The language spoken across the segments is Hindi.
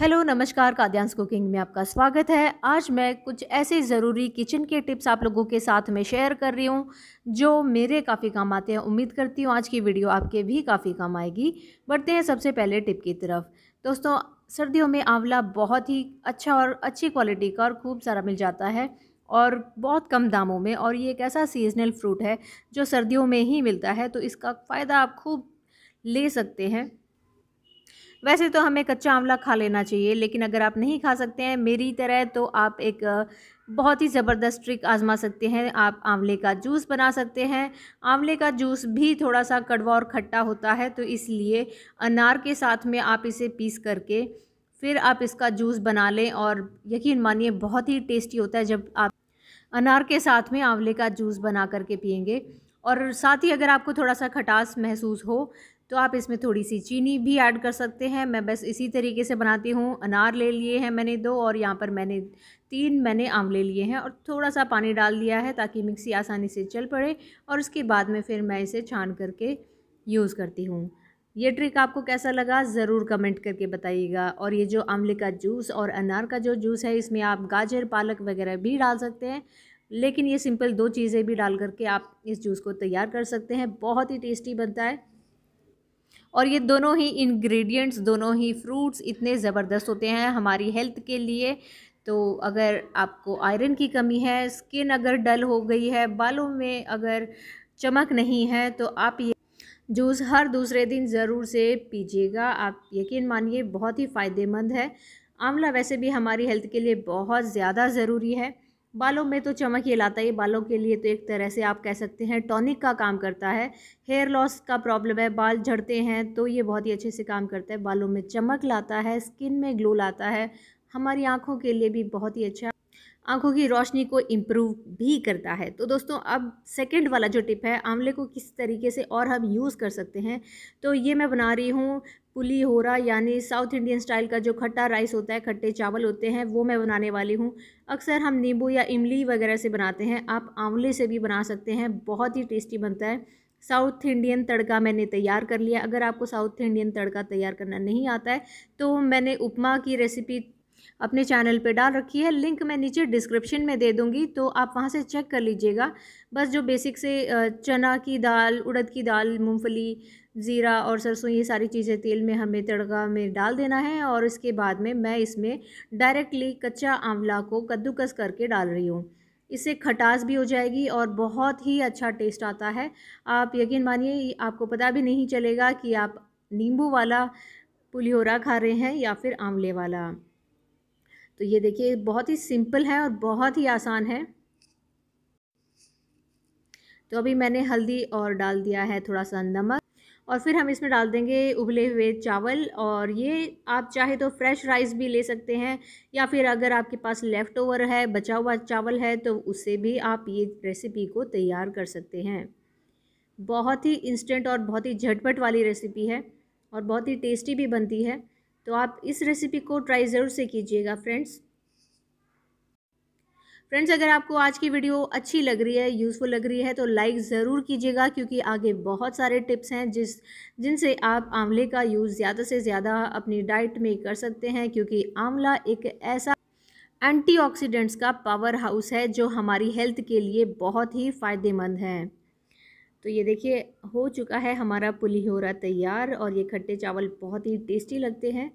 हेलो नमस्कार काद्यांश कुकिंग में आपका स्वागत है आज मैं कुछ ऐसे ज़रूरी किचन के टिप्स आप लोगों के साथ में शेयर कर रही हूँ जो मेरे काफ़ी काम आते हैं उम्मीद करती हूँ आज की वीडियो आपके भी काफ़ी काम आएगी बढ़ते हैं सबसे पहले टिप की तरफ दोस्तों सर्दियों में आंवला बहुत ही अच्छा और अच्छी क्वालिटी का और खूब सारा मिल जाता है और बहुत कम दामों में और ये एक ऐसा सीजनल फ्रूट है जो सर्दियों में ही मिलता है तो इसका फ़ायदा आप खूब ले सकते हैं वैसे तो हमें कच्चा आंवला खा लेना चाहिए लेकिन अगर आप नहीं खा सकते हैं मेरी तरह तो आप एक बहुत ही ज़बरदस्त ट्रिक आजमा सकते हैं आप आंवले का जूस बना सकते हैं आंवले का जूस भी थोड़ा सा कड़वा और खट्टा होता है तो इसलिए अनार के साथ में आप इसे पीस करके फिर आप इसका जूस बना लें और यकीन मानिए बहुत ही टेस्टी होता है जब आप अनार के साथ में आंवले का जूस बना करके पियेंगे और साथ ही अगर आपको थोड़ा सा खटास महसूस हो तो आप इसमें थोड़ी सी चीनी भी ऐड कर सकते हैं मैं बस इसी तरीके से बनाती हूँ अनार ले लिए हैं मैंने दो और यहाँ पर मैंने तीन मैंने ले लिए हैं और थोड़ा सा पानी डाल दिया है ताकि मिक्सी आसानी से चल पड़े और उसके बाद में फिर मैं इसे छान करके यूज़ करती हूँ ये ट्रिक आपको कैसा लगा ज़रूर कमेंट करके बताइएगा और ये जो आमले का जूस और अनार का जो जूस है इसमें आप गाजर पालक वगैरह भी डाल सकते हैं लेकिन ये सिंपल दो चीज़ें भी डाल करके आप इस जूस को तैयार कर सकते हैं बहुत ही टेस्टी बनता है और ये दोनों ही इंग्रेडिएंट्स दोनों ही फ्रूट्स इतने ज़बरदस्त होते हैं हमारी हेल्थ के लिए तो अगर आपको आयरन की कमी है स्किन अगर डल हो गई है बालों में अगर चमक नहीं है तो आप ये जूस हर दूसरे दिन ज़रूर से पीजिएगा आप यकीन मानिए बहुत ही फ़ायदेमंद है आंवला वैसे भी हमारी हेल्थ के लिए बहुत ज़्यादा ज़रूरी है बालों में तो चमक ये लाता ये बालों के लिए तो एक तरह से आप कह सकते हैं टॉनिक का काम करता है हेयर लॉस का प्रॉब्लम है बाल झड़ते हैं तो ये बहुत ही अच्छे से काम करता है बालों में चमक लाता है स्किन में ग्लो लाता है हमारी आँखों के लिए भी बहुत ही अच्छा आँखों की रोशनी को इम्प्रूव भी करता है तो दोस्तों अब सेकेंड वाला जो टिप है आंवले को किस तरीके से और हम यूज़ कर सकते हैं तो ये मैं बना रही हूँ पुली होरा यानी साउथ इंडियन स्टाइल का जो खट्टा राइस होता है खट्टे चावल होते हैं वो मैं बनाने वाली हूँ अक्सर हम नींबू या इमली वगैरह से बनाते हैं आप आंवले से भी बना सकते हैं बहुत ही टेस्टी बनता है साउथ इंडियन तड़का मैंने तैयार कर लिया अगर आपको साउथ इंडियन तड़का तैयार करना नहीं आता है तो मैंने उपमा की रेसिपी अपने चैनल पे डाल रखी है लिंक मैं नीचे डिस्क्रिप्शन में दे दूंगी तो आप वहाँ से चेक कर लीजिएगा बस जो बेसिक से चना की दाल उड़द की दाल मूंगफली ज़ीरा और सरसों ये सारी चीज़ें तेल में हमें तड़का में डाल देना है और इसके बाद में मैं इसमें डायरेक्टली कच्चा आंवला को कद्दूकस करके डाल रही हूँ इससे खटास भी हो जाएगी और बहुत ही अच्छा टेस्ट आता है आप यकीन मानिए आपको पता भी नहीं चलेगा कि आप नींबू वाला पुलिहोरा खा रहे हैं या फिर आंवले वाला तो ये देखिए बहुत ही सिंपल है और बहुत ही आसान है तो अभी मैंने हल्दी और डाल दिया है थोड़ा सा नमक और फिर हम इसमें डाल देंगे उबले हुए चावल और ये आप चाहे तो फ्रेश राइस भी ले सकते हैं या फिर अगर आपके पास लेफ़्ट ओवर है बचा हुआ चावल है तो उससे भी आप ये रेसिपी को तैयार कर सकते हैं बहुत ही इंस्टेंट और बहुत ही झटपट वाली रेसिपी है और बहुत ही टेस्टी भी बनती है तो आप इस रेसिपी को ट्राई ज़रूर से कीजिएगा फ्रेंड्स फ्रेंड्स अगर आपको आज की वीडियो अच्छी लग रही है यूज़फुल लग रही है तो लाइक ज़रूर कीजिएगा क्योंकि आगे बहुत सारे टिप्स हैं जिस जिनसे आप आंवले का यूज़ ज़्यादा से ज़्यादा अपनी डाइट में कर सकते हैं क्योंकि आंवला एक ऐसा एंटीऑक्सीडेंट्स का पावर हाउस है जो हमारी हेल्थ के लिए बहुत ही फ़ायदेमंद है तो ये देखिए हो चुका है हमारा पुली तैयार और ये खट्टे चावल बहुत ही टेस्टी लगते हैं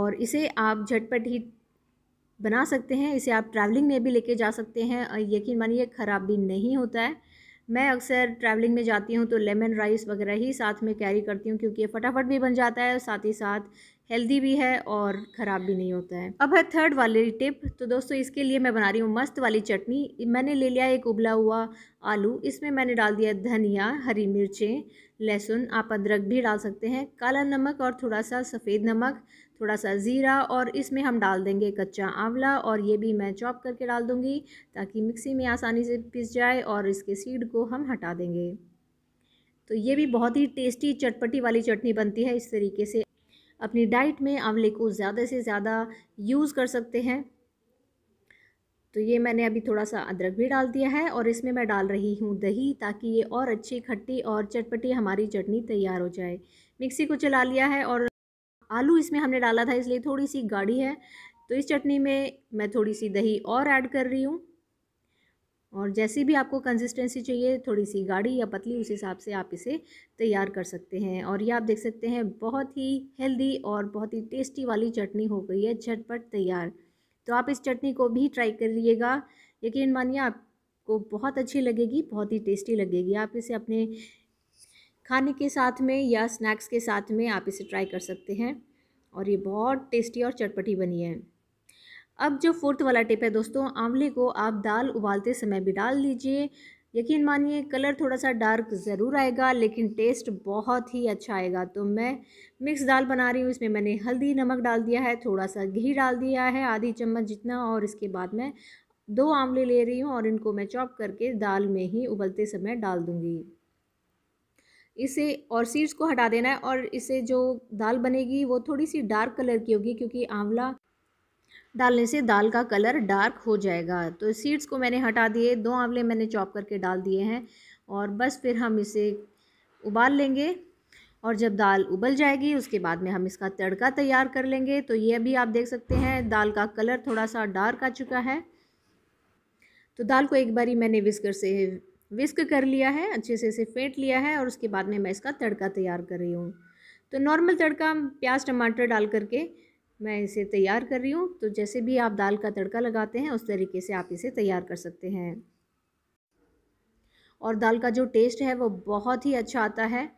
और इसे आप झटपट ही बना सकते हैं इसे आप ट्रैवलिंग में भी लेके जा सकते हैं और यकीन मानिए ख़राब भी नहीं होता है मैं अक्सर ट्रैवलिंग में जाती हूँ तो लेमन राइस वगैरह ही साथ में कैरी करती हूँ क्योंकि ये फटाफट भी बन जाता है और साथ ही साथ हेल्दी भी है और ख़राब भी नहीं होता है अब है थर्ड वाली टिप तो दोस्तों इसके लिए मैं बना रही हूँ मस्त वाली चटनी मैंने ले लिया एक उबला हुआ आलू इसमें मैंने डाल दिया धनिया हरी मिर्चें लहसुन आप अदरक भी डाल सकते हैं काला नमक और थोड़ा सा सफ़ेद नमक थोड़ा सा ज़ीरा और इसमें हम डाल देंगे कच्चा आंवला और ये भी मैं चॉप करके डाल दूँगी ताकि मिक्सी में आसानी से पिस जाए और इसके सीड को हम हटा देंगे तो ये भी बहुत ही टेस्टी चटपटी वाली चटनी बनती है इस तरीके से अपनी डाइट में आंवले को ज़्यादा से ज़्यादा यूज़ कर सकते हैं तो ये मैंने अभी थोड़ा सा अदरक भी डाल दिया है और इसमें मैं डाल रही हूँ दही ताकि ये और अच्छी खट्टी और चटपटी हमारी चटनी तैयार हो जाए मिक्सी को चला लिया है और आलू इसमें हमने डाला था इसलिए थोड़ी सी गाढ़ी है तो इस चटनी में मैं थोड़ी सी दही और ऐड कर रही हूँ और जैसी भी आपको कंसिस्टेंसी चाहिए थोड़ी सी गाढ़ी या पतली उस हिसाब से आप इसे तैयार कर सकते हैं और ये आप देख सकते हैं बहुत ही हेल्दी और बहुत ही टेस्टी वाली चटनी हो गई है झटपट तैयार तो आप इस चटनी को भी ट्राई करिएगा यकीन मानिए आपको बहुत अच्छी लगेगी बहुत ही टेस्टी लगेगी आप इसे अपने खाने के साथ में या स्नैक्स के साथ में आप इसे ट्राई कर सकते हैं और ये बहुत टेस्टी और चटपटी बनी है अब जो फोर्थ वाला टिप है दोस्तों आंवले को आप दाल उबालते समय भी डाल दीजिए यकीन मानिए कलर थोड़ा सा डार्क ज़रूर आएगा लेकिन टेस्ट बहुत ही अच्छा आएगा तो मैं मिक्स दाल बना रही हूँ इसमें मैंने हल्दी नमक डाल दिया है थोड़ा सा घी डाल दिया है आधी चम्मच जितना और इसके बाद मैं दो आंवले ले रही हूँ और इनको मैं चॉप करके दाल में ही उबलते समय डाल दूँगी इसे और सीड्स को हटा देना है और इसे जो दाल बनेगी वो थोड़ी सी डार्क कलर की होगी क्योंकि आंवला डालने से दाल का कलर डार्क हो जाएगा तो सीड्स को मैंने हटा दिए दो आंवले मैंने चॉप करके डाल दिए हैं और बस फिर हम इसे उबाल लेंगे और जब दाल उबल जाएगी उसके बाद में हम इसका तड़का तैयार कर लेंगे तो ये भी आप देख सकते हैं दाल का कलर थोड़ा सा डार्क आ चुका है तो दाल को एक बारी मैंने विस्कर से विस्क कर लिया है अच्छे से इसे फेंट लिया है और उसके बाद में मैं इसका तड़का तैयार कर रही हूँ तो नॉर्मल तड़का प्याज टमाटर डाल करके मैं इसे तैयार कर रही हूँ तो जैसे भी आप दाल का तड़का लगाते हैं उस तरीके से आप इसे तैयार कर सकते हैं और दाल का जो टेस्ट है वो बहुत ही अच्छा आता है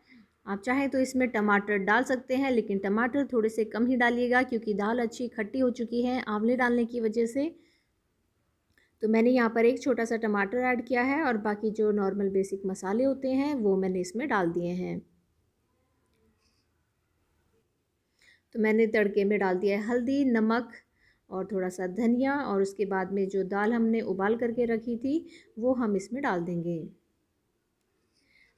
आप चाहें तो इसमें टमाटर डाल सकते हैं लेकिन टमाटर थोड़े से कम ही डालिएगा क्योंकि दाल अच्छी खट्टी हो चुकी है आंवले डालने की वजह से तो मैंने यहाँ पर एक छोटा सा टमाटर ऐड किया है और बाकी जो नॉर्मल बेसिक मसाले होते हैं वो मैंने इसमें डाल दिए हैं तो मैंने तड़के में डाल दिया है हल्दी नमक और थोड़ा सा धनिया और उसके बाद में जो दाल हमने उबाल करके रखी थी वो हम इसमें डाल देंगे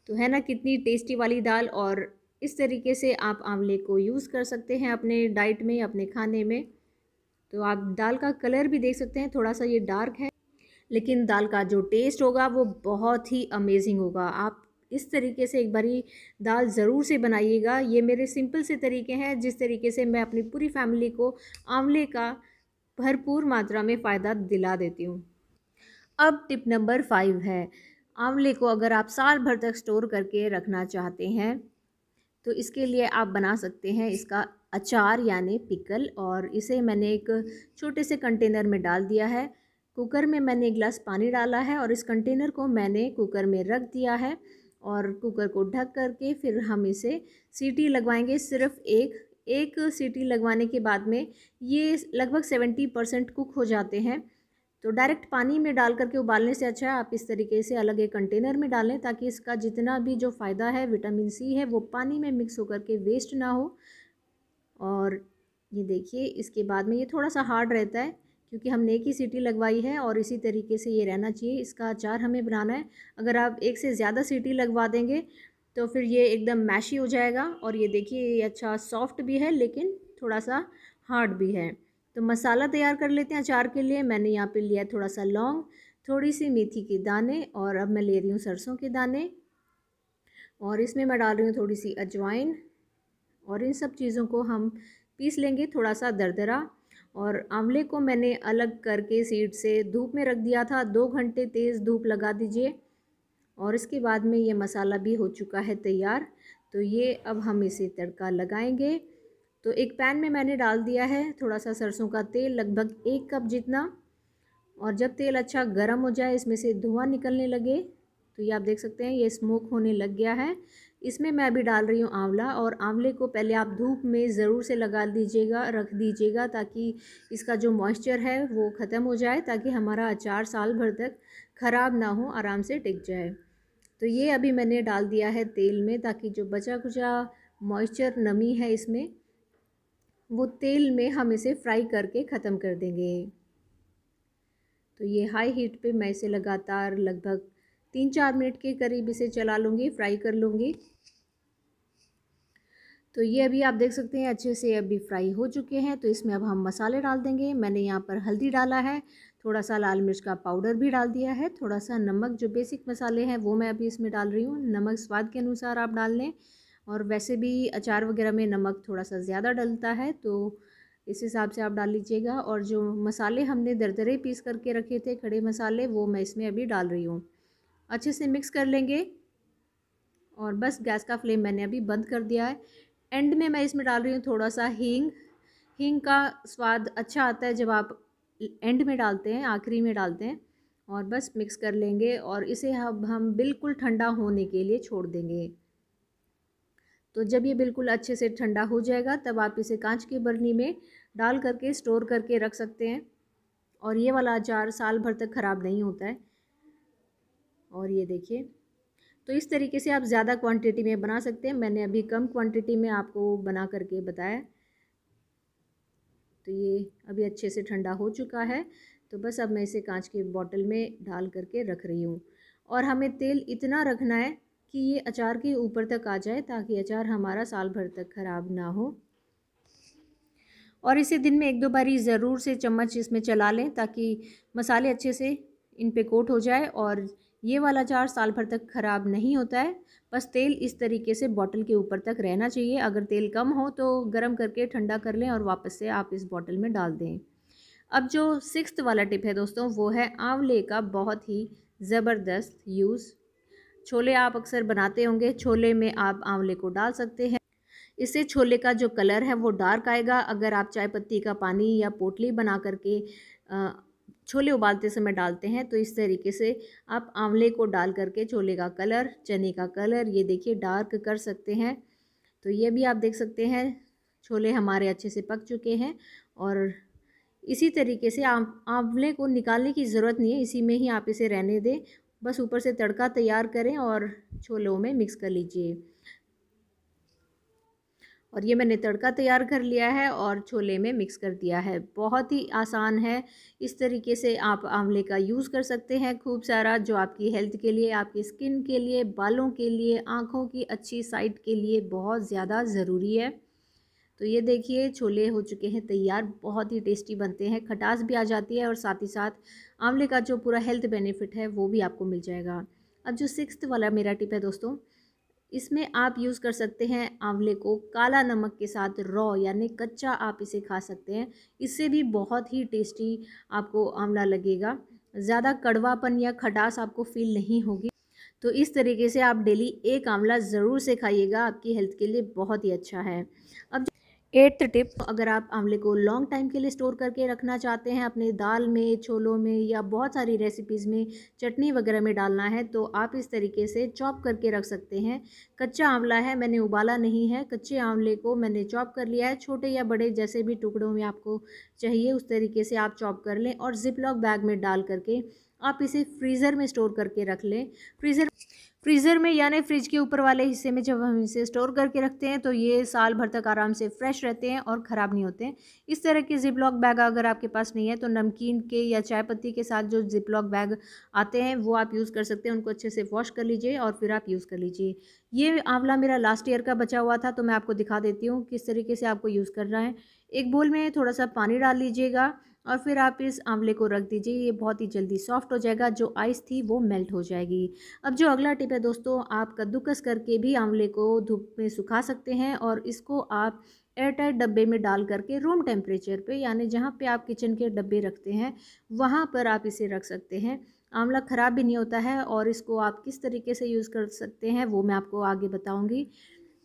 तो है ना कितनी टेस्टी वाली दाल और इस तरीके से आप आंवले को यूज़ कर सकते हैं अपने डाइट में अपने खाने में तो आप दाल का कलर भी देख सकते हैं थोड़ा सा ये डार्क है लेकिन दाल का जो टेस्ट होगा वो बहुत ही अमेजिंग होगा आप इस तरीके से एक बारी दाल ज़रूर से बनाइएगा ये मेरे सिंपल से तरीके हैं जिस तरीके से मैं अपनी पूरी फैमिली को आंवले का भरपूर मात्रा में फ़ायदा दिला देती हूँ अब टिप नंबर फाइव है आंवले को अगर आप साल भर तक स्टोर करके रखना चाहते हैं तो इसके लिए आप बना सकते हैं इसका अचार यानी पिकल और इसे मैंने एक छोटे से कंटेनर में डाल दिया है कुकर में मैंने एक गिलास पानी डाला है और इस कंटेनर को मैंने कुकर में रख दिया है और कुकर को ढक करके फिर हम इसे सीटी लगवाएंगे सिर्फ एक एक सीटी लगवाने के बाद में ये लगभग सेवेंटी परसेंट कुक हो जाते हैं तो डायरेक्ट पानी में डाल करके उबालने से अच्छा है आप इस तरीके से अलग एक कंटेनर में डालें ताकि इसका जितना भी जो फ़ायदा है विटामिन सी है वो पानी में मिक्स होकर के वेस्ट ना हो और ये देखिए इसके बाद में ये थोड़ा सा हार्ड रहता है क्योंकि हमने एक ही सीटी लगवाई है और इसी तरीके से ये रहना चाहिए इसका अचार हमें बनाना है अगर आप एक से ज़्यादा सीटी लगवा देंगे तो फिर ये एकदम मैशी हो जाएगा और ये देखिए ये अच्छा सॉफ्ट भी है लेकिन थोड़ा सा हार्ड भी है तो मसाला तैयार कर लेते हैं अचार के लिए मैंने यहाँ पे लिया है थोड़ा सा लौंग थोड़ी सी मेथी के दाने और अब मैं ले रही हूँ सरसों के दाने और इसमें मैं डाल रही हूँ थोड़ी सी अजवाइन और इन सब चीज़ों को हम पीस लेंगे थोड़ा सा दरदरा और आंवले को मैंने अलग करके सीड से धूप में रख दिया था दो घंटे तेज़ धूप लगा दीजिए और इसके बाद में ये मसाला भी हो चुका है तैयार तो ये अब हम इसे तड़का लगाएंगे तो एक पैन में मैंने डाल दिया है थोड़ा सा सरसों का तेल लगभग एक कप जितना और जब तेल अच्छा गर्म हो जाए इसमें से धुआं निकलने लगे तो ये आप देख सकते हैं ये स्मोक होने लग गया है इसमें मैं अभी डाल रही हूँ आंवला और आंवले को पहले आप धूप में ज़रूर से लगा दीजिएगा रख दीजिएगा ताकि इसका जो मॉइस्चर है वो ख़त्म हो जाए ताकि हमारा अचार साल भर तक ख़राब ना हो आराम से टिक जाए तो ये अभी मैंने डाल दिया है तेल में ताकि जो बचा कुचा मॉइस्चर नमी है इसमें वो तेल में हम इसे फ्राई करके ख़त्म कर देंगे तो ये हाई हीट पे मैं इसे लगातार लगभग तीन चार मिनट के करीब इसे चला लूँगी फ्राई कर लूँगी तो ये अभी आप देख सकते हैं अच्छे से अभी फ्राई हो चुके हैं तो इसमें अब हम मसाले डाल देंगे मैंने यहाँ पर हल्दी डाला है थोड़ा सा लाल मिर्च का पाउडर भी डाल दिया है थोड़ा सा नमक जो बेसिक मसाले हैं वो मैं अभी इसमें डाल रही हूँ नमक स्वाद के अनुसार आप डाल लें और वैसे भी अचार वगैरह में नमक थोड़ा सा ज़्यादा डलता है तो इस हिसाब से आप डाल लीजिएगा और जो मसाले हमने दरदरे पीस करके रखे थे खड़े मसाले वो मैं इसमें अभी डाल रही हूँ अच्छे से मिक्स कर लेंगे और बस गैस का फ्लेम मैंने अभी बंद कर दिया है एंड में मैं इसमें डाल रही हूँ थोड़ा सा हींग हींग का स्वाद अच्छा आता है जब आप एंड में डालते हैं आखिरी में डालते हैं और बस मिक्स कर लेंगे और इसे हम हम बिल्कुल ठंडा होने के लिए छोड़ देंगे तो जब ये बिल्कुल अच्छे से ठंडा हो जाएगा तब आप इसे कांच की बर्नी में डाल करके स्टोर करके रख सकते हैं और ये वाला अचार साल भर तक ख़राब नहीं होता है और ये देखिए तो इस तरीके से आप ज़्यादा क्वांटिटी में बना सकते हैं मैंने अभी कम क्वांटिटी में आपको बना करके बताया तो ये अभी अच्छे से ठंडा हो चुका है तो बस अब मैं इसे कांच के बॉटल में डाल करके रख रही हूँ और हमें तेल इतना रखना है कि ये अचार के ऊपर तक आ जाए ताकि अचार हमारा साल भर तक ख़राब ना हो और इसे दिन में एक दो बारी ज़रूर से चम्मच इसमें चला लें ताकि मसाले अच्छे से इन पे कोट हो जाए और ये वाला जार साल भर तक ख़राब नहीं होता है बस तेल इस तरीके से बॉटल के ऊपर तक रहना चाहिए अगर तेल कम हो तो गर्म करके ठंडा कर लें और वापस से आप इस बॉटल में डाल दें अब जो सिक्स वाला टिप है दोस्तों वो है आंवले का बहुत ही ज़बरदस्त यूज़ छोले आप अक्सर बनाते होंगे छोले में आप आंवले को डाल सकते हैं इससे छोले का जो कलर है वो डार्क आएगा अगर आप चाय पत्ती का पानी या पोटली बना करके छोले उबालते समय डालते हैं तो इस तरीके से आप आंवले को डाल करके छोले का कलर चने का कलर ये देखिए डार्क कर सकते हैं तो ये भी आप देख सकते हैं छोले हमारे अच्छे से पक चुके हैं और इसी तरीके से आप आंवले को निकालने की ज़रूरत नहीं है इसी में ही आप इसे रहने दें बस ऊपर से तड़का तैयार करें और छोलों में मिक्स कर लीजिए और ये मैंने तड़का तैयार कर लिया है और छोले में मिक्स कर दिया है बहुत ही आसान है इस तरीके से आप आंवले का यूज़ कर सकते हैं खूब सारा जो आपकी हेल्थ के लिए आपकी स्किन के लिए बालों के लिए आँखों की अच्छी साइट के लिए बहुत ज़्यादा ज़रूरी है तो ये देखिए छोले हो चुके हैं तैयार बहुत ही टेस्टी बनते हैं खटास भी आ जाती है और साथ ही साथ आंवले का जो पूरा हेल्थ बेनिफिट है वो भी आपको मिल जाएगा अब जो सिक्स वाला मेरा टिप है दोस्तों इसमें आप यूज़ कर सकते हैं आंवले को काला नमक के साथ रॉ यानी कच्चा आप इसे खा सकते हैं इससे भी बहुत ही टेस्टी आपको आंवला लगेगा ज़्यादा कड़वापन या खटास आपको फील नहीं होगी तो इस तरीके से आप डेली एक आंवला ज़रूर से खाइएगा आपकी हेल्थ के लिए बहुत ही अच्छा है अब एट्थ टिप अगर आप आंवले को लॉन्ग टाइम के लिए स्टोर करके रखना चाहते हैं अपने दाल में छोलों में या बहुत सारी रेसिपीज़ में चटनी वगैरह में डालना है तो आप इस तरीके से चॉप करके रख सकते हैं कच्चा आंवला है मैंने उबाला नहीं है कच्चे आंवले को मैंने चॉप कर लिया है छोटे या बड़े जैसे भी टुकड़ों में आपको चाहिए उस तरीके से आप चॉप कर लें और जिप लॉक बैग में डाल करके आप इसे फ्रीज़र में स्टोर करके रख लें फ्रीज़र फ्रीज़र में यानी फ्रिज के ऊपर वाले हिस्से में जब हम इसे स्टोर करके रखते हैं तो ये साल भर तक आराम से फ्रेश रहते हैं और ख़राब नहीं होते हैं इस तरह के ज़िप लॉक बैग अगर आपके पास नहीं है तो नमकीन के या चाय पत्ती के साथ जो जिप लॉक बैग आते हैं वो आप यूज़ कर सकते हैं उनको अच्छे से वॉश कर लीजिए और फिर आप यूज़ कर लीजिए ये आंवला मेरा लास्ट ईयर का बचा हुआ था तो मैं आपको दिखा देती हूँ किस तरीके से आपको यूज़ करना है एक बोल में थोड़ा सा पानी डाल लीजिएगा और फिर आप इस आंवले को रख दीजिए ये बहुत ही जल्दी सॉफ्ट हो जाएगा जो आइस थी वो मेल्ट हो जाएगी अब जो अगला टिप है दोस्तों आप कद्दूकस करके भी आंवले को धूप में सुखा सकते हैं और इसको आप एयरटाइट डब्बे में डाल करके रूम टेम्परेचर पे यानी जहाँ पे आप किचन के डब्बे रखते हैं वहाँ पर आप इसे रख सकते हैं आंवला ख़राब भी नहीं होता है और इसको आप किस तरीके से यूज़ कर सकते हैं वो मैं आपको आगे बताऊँगी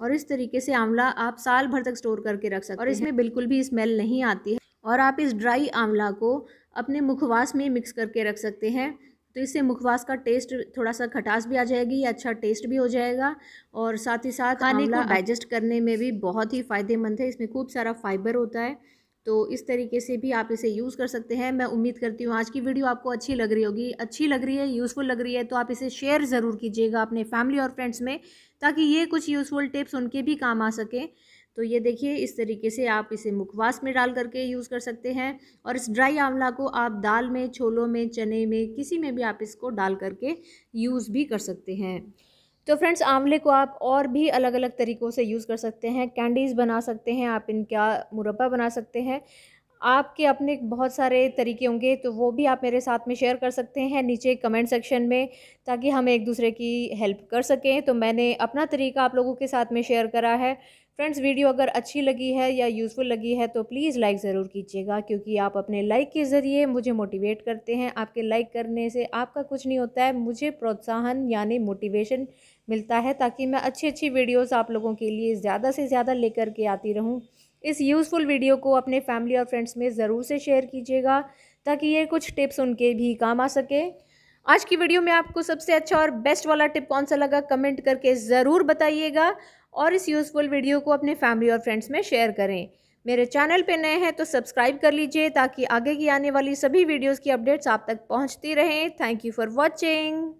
और इस तरीके से आंवला आप साल भर तक स्टोर करके रख सकते हैं और इसमें बिल्कुल भी स्मेल नहीं आती है और आप इस ड्राई आंवला को अपने मुखवास में मिक्स करके रख सकते हैं तो इससे मुखवास का टेस्ट थोड़ा सा खटास भी आ जाएगी अच्छा टेस्ट भी हो जाएगा और साथ ही साथ खाने को डाइजेस्ट करने में भी बहुत ही फ़ायदेमंद है इसमें खूब सारा फाइबर होता है तो इस तरीके से भी आप इसे यूज़ कर सकते हैं मैं उम्मीद करती हूँ आज की वीडियो आपको अच्छी लग रही होगी अच्छी लग रही है यूज़फुल लग रही है तो आप इसे शेयर ज़रूर कीजिएगा अपने फैमिली और फ्रेंड्स में ताकि ये कुछ यूज़फुल टिप्स उनके भी काम आ सकें तो ये देखिए इस तरीके से आप इसे मुखवास में डाल करके यूज़ कर सकते हैं और इस ड्राई आंवला को आप दाल में छोलों में चने में किसी में भी आप इसको डाल करके यूज़ भी कर सकते हैं तो फ्रेंड्स आंवले को आप और भी अलग अलग तरीक़ों से यूज़ कर सकते हैं कैंडीज़ बना सकते हैं आप इनका मुरब्बा बना सकते हैं आपके अपने बहुत सारे तरीके होंगे तो वो भी आप मेरे साथ में शेयर कर सकते हैं नीचे कमेंट सेक्शन में ताकि हम एक दूसरे की हेल्प कर सकें तो मैंने अपना तरीका आप लोगों के साथ में शेयर करा है फ्रेंड्स वीडियो अगर अच्छी लगी है या यूज़फुल लगी है तो प्लीज़ लाइक ज़रूर कीजिएगा क्योंकि आप अपने लाइक के ज़रिए मुझे मोटिवेट करते हैं आपके लाइक करने से आपका कुछ नहीं होता है मुझे प्रोत्साहन यानी मोटिवेशन मिलता है ताकि मैं अच्छी अच्छी वीडियोस आप लोगों के लिए ज़्यादा से ज़्यादा लेकर के आती रहूँ इस यूज़फुल वीडियो को अपने फैमिली और फ्रेंड्स में ज़रूर से शेयर कीजिएगा ताकि ये कुछ टिप्स उनके भी काम आ सके आज की वीडियो में आपको सबसे अच्छा और बेस्ट वाला टिप कौन सा लगा कमेंट करके ज़रूर बताइएगा और इस यूज़फुल वीडियो को अपने फैमिली और फ्रेंड्स में शेयर करें मेरे चैनल पर नए हैं तो सब्सक्राइब कर लीजिए ताकि आगे की आने वाली सभी वीडियोज़ की अपडेट्स आप तक पहुँचती रहें थैंक यू फॉर वॉचिंग